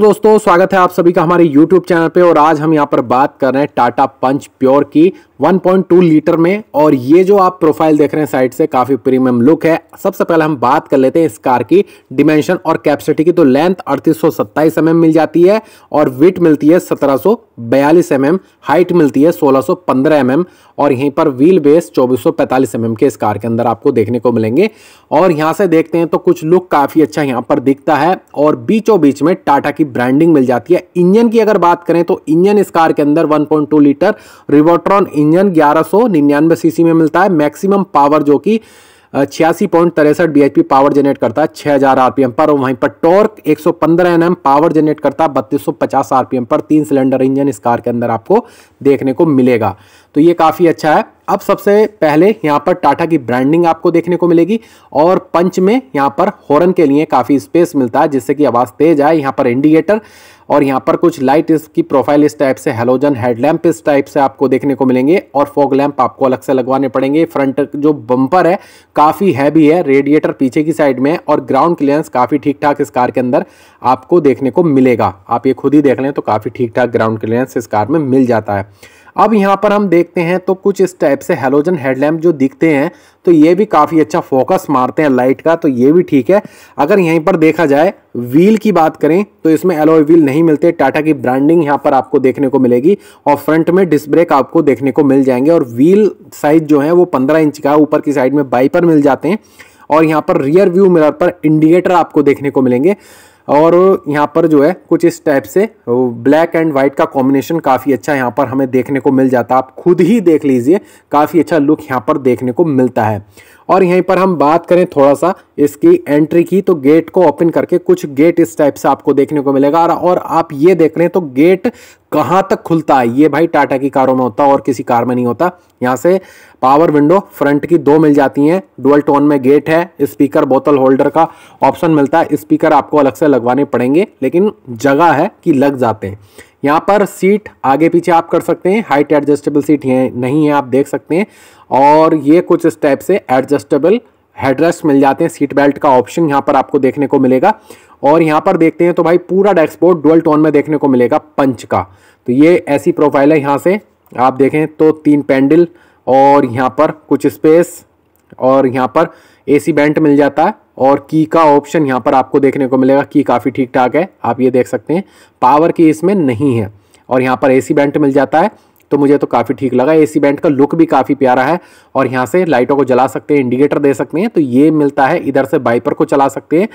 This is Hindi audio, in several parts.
दोस्तों स्वागत है आप सभी का हमारे YouTube चैनल पे और आज हम यहाँ पर बात कर रहे हैं टाटा पंच प्योर की 1.2 लीटर में और ये जो आप प्रोफाइल देख रहे हैं साइड से काफ़ी प्रीमियम लुक है सबसे पहले हम बात कर लेते हैं इस कार की डिमेंशन और कैपेसिटी की तो लेंथ अड़तीस सौ एम मिल जाती है और विट मिलती है सत्रह सौ mm हाइट मिलती है सोलह सौ mm और यहीं पर व्हील बेस चौबीस सौ mm के इस कार के अंदर आपको देखने को मिलेंगे और यहाँ से देखते हैं तो कुछ लुक काफ़ी अच्छा यहाँ पर दिखता है और बीचों बीच में टाटा की की ब्रांडिंग मिल जाती है इंजन की अगर बात करें तो इंजन इस कार के अंदर 1.2 लीटर रिवोट्रॉन इंजन 1199 सीसी में मिलता है मैक्सिमम पावर जो कि छियासी पॉइंट तिरसठ बी पावर जनरेट करता है 6000 आरपीएम पर और वहीं पर टॉर्क 115 एनएम पावर जनरेट करता है 3250 आरपीएम पर तीन सिलेंडर इंजन इस कार के अंदर आपको देखने को मिलेगा तो ये काफ़ी अच्छा है अब सबसे पहले यहाँ पर टाटा की ब्रांडिंग आपको देखने को मिलेगी और पंच में यहाँ पर हॉर्न के लिए काफ़ी स्पेस मिलता है जिससे कि आवाज़ तेज आए यहाँ पर इंडिकेटर और यहाँ पर कुछ लाइट इसकी प्रोफाइल इस टाइप से हेलोजन हेडलैम्प इस टाइप से आपको देखने को मिलेंगे और फॉग लैम्प आपको अलग से लगवाने पड़ेंगे फ्रंट जो बम्पर है काफ़ी हैवी है रेडिएटर पीछे की साइड में है और ग्राउंड क्लियरेंस काफ़ी ठीक ठाक इस कार के अंदर आपको देखने को मिलेगा आप ये खुद ही देख लें तो काफ़ी ठीक ठाक ग्राउंड क्लियरेंस इस कार में मिल जाता है अब यहाँ पर हम देखते हैं तो कुछ इस टाइप से हेलोजन हेडलैम्प जो दिखते हैं तो ये भी काफ़ी अच्छा फोकस मारते हैं लाइट का तो ये भी ठीक है अगर यहीं पर देखा जाए व्हील की बात करें तो इसमें एलोय व्हील नहीं मिलते टाटा की ब्रांडिंग यहाँ पर आपको देखने को मिलेगी और फ्रंट में डिस्क ब्रेक आपको देखने को मिल जाएंगे और व्हील साइज जो है वो पंद्रह इंच का ऊपर की साइड में बाइपर मिल जाते हैं और यहाँ पर रियर व्यू मिरर पर इंडिकेटर आपको देखने को मिलेंगे और यहाँ पर जो है कुछ इस टाइप से ब्लैक एंड वाइट का कॉम्बिनेशन काफ़ी अच्छा यहाँ पर हमें देखने को मिल जाता है आप खुद ही देख लीजिए काफ़ी अच्छा लुक यहाँ पर देखने को मिलता है और यहीं पर हम बात करें थोड़ा सा इसकी एंट्री की तो गेट को ओपन करके कुछ गेट इस टाइप से आपको देखने को मिलेगा और आप ये देख रहे हैं तो गेट कहाँ तक खुलता है ये भाई टाटा की कारों में होता और किसी कार में नहीं होता यहाँ से पावर विंडो फ्रंट की दो मिल जाती हैं डुअल टोन में गेट है स्पीकर बोतल होल्डर का ऑप्शन मिलता है स्पीकर आपको अलग से लगवाने पड़ेंगे लेकिन जगह है कि लग जाते हैं यहाँ पर सीट आगे पीछे आप कर सकते हैं हाइट एडजस्टेबल सीट ये नहीं है आप देख सकते हैं और ये कुछ इस टाइप से एडजस्टेबल हेडरेस्ट मिल जाते हैं सीट बेल्ट का ऑप्शन यहाँ पर आपको देखने को मिलेगा और यहाँ पर देखते हैं तो भाई पूरा डैक्सपोर्ट डुअल टोन में देखने को मिलेगा पंच का तो ये ऐसी प्रोफाइल है यहाँ से आप देखें तो तीन पैंडल और यहाँ पर कुछ स्पेस और यहाँ पर एसी बेंट मिल जाता है और की का ऑप्शन यहाँ पर आपको देखने को मिलेगा की काफ़ी ठीक ठाक है आप ये देख सकते हैं पावर की इसमें नहीं है और यहाँ पर एसी बैंड मिल जाता है तो मुझे तो काफ़ी ठीक लगा एसी बैंड का लुक भी काफ़ी प्यारा है और यहाँ से लाइटों को जला सकते हैं इंडिकेटर दे सकते हैं तो ये मिलता है इधर से बाइपर को चला सकते हैं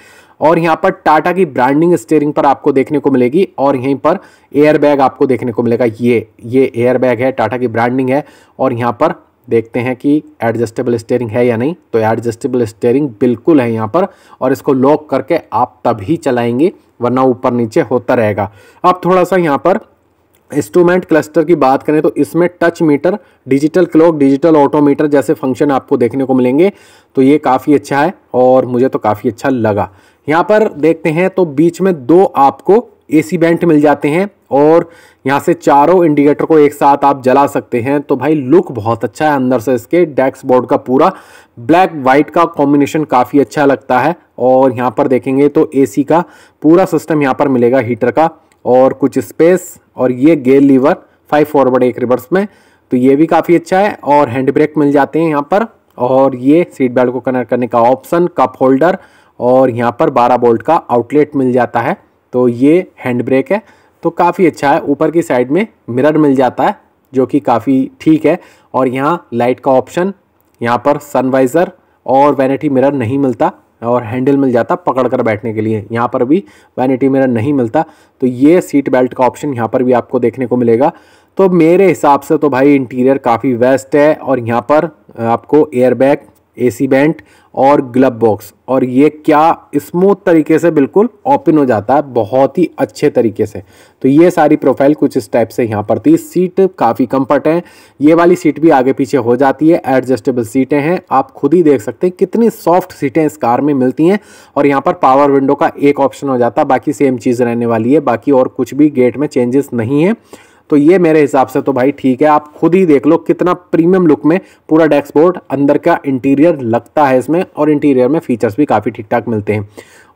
और यहाँ पर टाटा की ब्रांडिंग स्टेयरिंग पर आपको देखने को मिलेगी और यहीं पर एयर बैग आपको देखने को मिलेगा ये ये एयर बैग है टाटा की ब्रांडिंग है और यहाँ पर देखते हैं कि एडजस्टेबल स्टेयरिंग है या नहीं तो एडजस्टेबल स्टेयरिंग बिल्कुल है यहाँ पर और इसको लॉक करके आप तभी चलाएंगे वरना ऊपर नीचे होता रहेगा अब थोड़ा सा यहाँ पर इंस्ट्रूमेंट क्लस्टर की बात करें तो इसमें touch meter digital clock digital odometer जैसे फंक्शन आपको देखने को मिलेंगे तो ये काफ़ी अच्छा है और मुझे तो काफ़ी अच्छा लगा यहाँ पर देखते हैं तो बीच में दो आपको एसी बेंट मिल जाते हैं और यहाँ से चारों इंडिकेटर को एक साथ आप जला सकते हैं तो भाई लुक बहुत अच्छा है अंदर से इसके डैक्स बोर्ड का पूरा ब्लैक वाइट का कॉम्बिनेशन काफ़ी अच्छा लगता है और यहाँ पर देखेंगे तो एसी का पूरा सिस्टम यहाँ पर मिलेगा हीटर का और कुछ स्पेस और ये गेल लीवर फाइव फॉरवर्ड एक रिवर्स में तो ये भी काफ़ी अच्छा है और हैंड ब्रेक मिल जाते हैं यहाँ पर और ये सीट बेल्ट को कनेक्ट करने का ऑप्शन कप होल्डर और यहाँ पर 12 बोल्ट का आउटलेट मिल जाता है तो ये हैंड ब्रेक है तो काफ़ी अच्छा है ऊपर की साइड में मिरर मिल जाता है जो कि काफ़ी ठीक है और यहाँ लाइट का ऑप्शन यहाँ पर सनवाइज़र और वैनिटी मिरर नहीं मिलता और हैंडल मिल जाता पकड़ कर बैठने के लिए यहाँ पर भी वैनिटी मिरर नहीं मिलता तो ये सीट बेल्ट का ऑप्शन यहाँ पर भी आपको देखने को मिलेगा तो मेरे हिसाब से तो भाई इंटीरियर काफ़ी वेस्ट है और यहाँ पर आपको एयरबैग ए सी बैंड और ग्लब बॉक्स और ये क्या स्मूथ तरीके से बिल्कुल ओपन हो जाता है बहुत ही अच्छे तरीके से तो ये सारी प्रोफाइल कुछ इस टाइप से यहाँ पर थी सीट काफ़ी कम्फर्ट है ये वाली सीट भी आगे पीछे हो जाती है एडजस्टेबल सीटें हैं आप खुद ही देख सकते हैं कितनी सॉफ्ट सीटें इस कार में मिलती हैं और यहाँ पर पावर विंडो का एक ऑप्शन हो जाता है बाकी सेम चीज़ रहने वाली है बाकी और कुछ भी गेट में चेंजेस नहीं है तो ये मेरे हिसाब से तो भाई ठीक है आप खुद ही देख लो कितना प्रीमियम लुक में पूरा डैक्सबोर्ड अंदर का इंटीरियर लगता है इसमें और इंटीरियर में फीचर्स भी काफ़ी ठीक ठाक मिलते हैं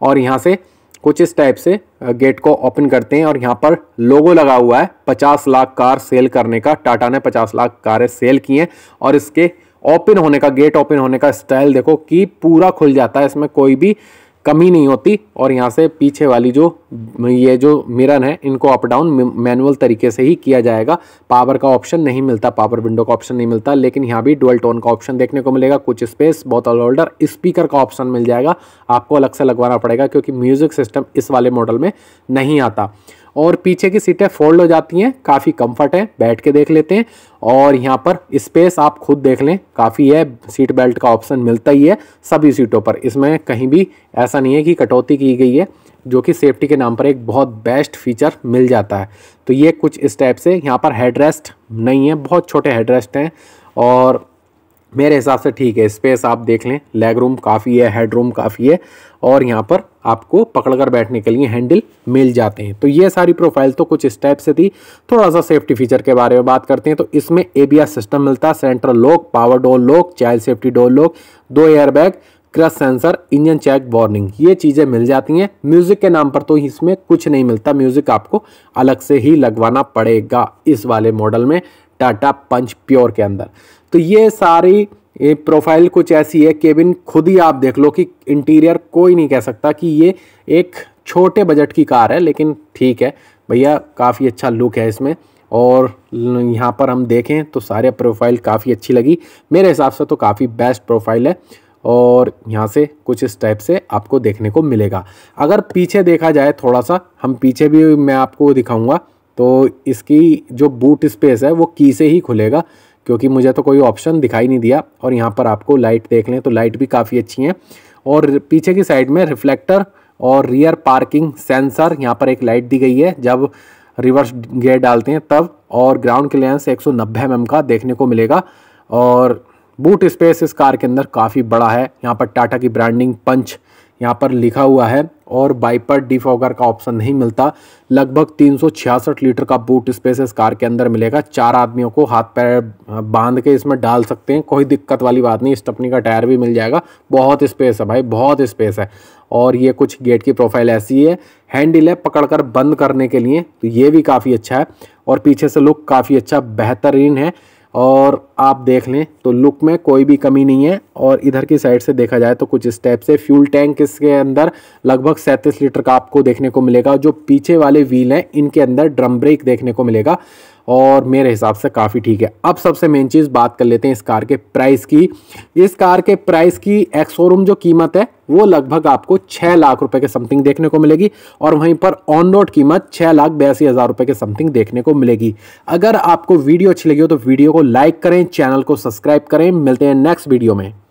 और यहाँ से कुछ इस टाइप से गेट को ओपन करते हैं और यहाँ पर लोगो लगा हुआ है पचास लाख कार सेल करने का टाटा ने पचास लाख कारें सेल की हैं और इसके ओपन होने का गेट ओपन होने का स्टाइल देखो कि पूरा खुल जाता है इसमें कोई भी कमी नहीं होती और यहाँ से पीछे वाली जो ये जो मिरर है इनको अप डाउन मैनुअल तरीके से ही किया जाएगा पावर का ऑप्शन नहीं मिलता पावर विंडो का ऑप्शन नहीं मिलता लेकिन यहाँ भी डुअल टोन का ऑप्शन देखने को मिलेगा कुछ स्पेस बोतल होल्डर स्पीकर का ऑप्शन मिल जाएगा आपको अलग से लगवाना पड़ेगा क्योंकि म्यूज़िक सिस्टम इस वाले मॉडल में नहीं आता और पीछे की सीटें फोल्ड हो जाती हैं काफ़ी कंफर्ट है बैठ के देख लेते हैं और यहाँ पर स्पेस आप खुद देख लें काफ़ी है सीट बेल्ट का ऑप्शन मिलता ही है सभी सीटों पर इसमें कहीं भी ऐसा नहीं है कि कटौती की गई है जो कि सेफ्टी के नाम पर एक बहुत बेस्ट फीचर मिल जाता है तो ये कुछ इस टाइप से यहाँ पर हेडरेस्ट नहीं है बहुत छोटे हेडरेस्ट हैं और मेरे हिसाब से ठीक है स्पेस आप देख लें लेग रूम काफ़ी है हेड रूम काफ़ी है और यहाँ पर आपको पकड़कर बैठने के लिए हैंडल मिल जाते हैं तो ये सारी प्रोफाइल तो कुछ इस टाइप से थी थोड़ा सा सेफ्टी फीचर के बारे में बात करते हैं तो इसमें ए सिस्टम मिलता है central lock power door lock child safety door lock दो airbag crash sensor engine check warning ये चीज़ें मिल जाती हैं म्यूज़िक के नाम पर तो इसमें कुछ नहीं मिलता म्यूज़िक आपको अलग से ही लगवाना पड़ेगा इस वाले मॉडल में टाटा पंच प्योर के अंदर तो ये सारी ये प्रोफाइल कुछ ऐसी है केबिन खुद ही आप देख लो कि इंटीरियर कोई नहीं कह सकता कि ये एक छोटे बजट की कार है लेकिन ठीक है भैया काफ़ी अच्छा लुक है इसमें और यहाँ पर हम देखें तो सारे प्रोफाइल काफ़ी अच्छी लगी मेरे हिसाब से तो काफ़ी बेस्ट प्रोफाइल है और यहाँ से कुछ इस टाइप से आपको देखने को मिलेगा अगर पीछे देखा जाए थोड़ा सा हम पीछे भी मैं आपको दिखाऊँगा तो इसकी जो बूट स्पेस है वो की से ही खुलेगा क्योंकि मुझे तो कोई ऑप्शन दिखाई नहीं दिया और यहाँ पर आपको लाइट देख लें तो लाइट भी काफ़ी अच्छी हैं और पीछे की साइड में रिफ्लेक्टर और रियर पार्किंग सेंसर यहाँ पर एक लाइट दी गई है जब रिवर्स गेयर डालते हैं तब और ग्राउंड क्लियरेंस 190 सौ mm का देखने को मिलेगा और बूट स्पेस इस कार के अंदर काफ़ी बड़ा है यहाँ पर टाटा की ब्रांडिंग पंच यहाँ पर लिखा हुआ है और बाइपर डिफॉगर का ऑप्शन नहीं मिलता लगभग 366 लीटर का बूट स्पेस इस कार के अंदर मिलेगा चार आदमियों को हाथ पैर बांध के इसमें डाल सकते हैं कोई दिक्कत वाली बात नहीं स्टपनी का टायर भी मिल जाएगा बहुत स्पेस है भाई बहुत स्पेस है और ये कुछ गेट की प्रोफाइल ऐसी है हैंडल है पकड़कर बंद करने के लिए तो ये भी काफ़ी अच्छा है और पीछे से लुक काफ़ी अच्छा बेहतरीन है और आप देख लें तो लुक में कोई भी कमी नहीं है और इधर की साइड से देखा जाए तो कुछ इस टाइप से फ्यूल टैंक इसके अंदर लगभग सैंतीस लीटर का आपको देखने को मिलेगा जो पीछे वाले व्हील हैं इनके अंदर ड्रम ब्रेक देखने को मिलेगा और मेरे हिसाब से काफ़ी ठीक है अब सबसे मेन चीज़ बात कर लेते हैं इस कार के प्राइस की इस कार के प्राइस की एक्सोरूम जो कीमत है वो लगभग आपको छः लाख रुपए के समथिंग देखने को मिलेगी और वहीं पर ऑन रोड कीमत छः लाख बयासी हज़ार रुपये के समथिंग देखने को मिलेगी अगर आपको वीडियो अच्छी लगी हो तो वीडियो को लाइक करें चैनल को सब्सक्राइब करें मिलते हैं नेक्स्ट वीडियो में